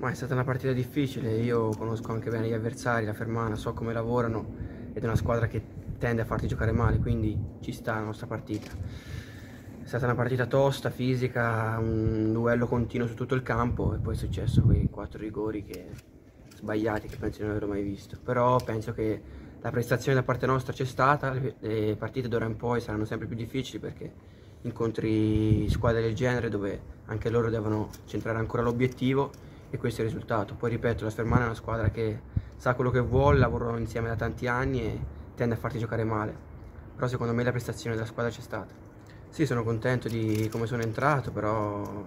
Ma è stata una partita difficile, io conosco anche bene gli avversari, la Fermana, so come lavorano ed è una squadra che tende a farti giocare male, quindi ci sta la nostra partita. È stata una partita tosta, fisica, un duello continuo su tutto il campo e poi è successo quei quattro rigori che... sbagliati che penso di non aver mai visto. Però penso che la prestazione da parte nostra c'è stata, le partite d'ora in poi saranno sempre più difficili perché incontri squadre del genere dove anche loro devono centrare ancora l'obiettivo e questo è il risultato. Poi ripeto, la Stormana è una squadra che sa quello che vuole, lavorano insieme da tanti anni e tende a farti giocare male, però secondo me la prestazione della squadra c'è stata. Sì, sono contento di come sono entrato, però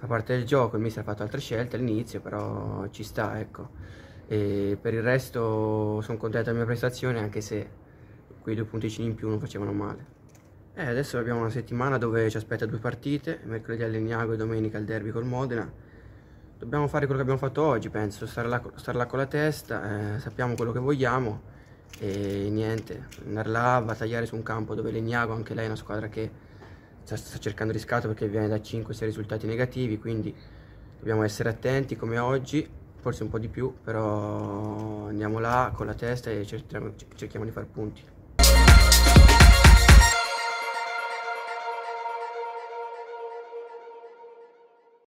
a parte il gioco, il mister ha fatto altre scelte all'inizio, però ci sta, ecco. E per il resto sono contento della mia prestazione, anche se quei due punticini in più non facevano male. E eh, adesso abbiamo una settimana dove ci aspetta due partite, mercoledì all'Eniago e domenica al derby col Modena, Dobbiamo fare quello che abbiamo fatto oggi, penso, stare là, star là con la testa, eh, sappiamo quello che vogliamo e niente, andare là a battagliare su un campo dove l'Egnago, anche lei è una squadra che sta, sta cercando riscatto perché viene da 5-6 risultati negativi, quindi dobbiamo essere attenti come oggi, forse un po' di più, però andiamo là con la testa e cerchiamo, cerchiamo di far punti.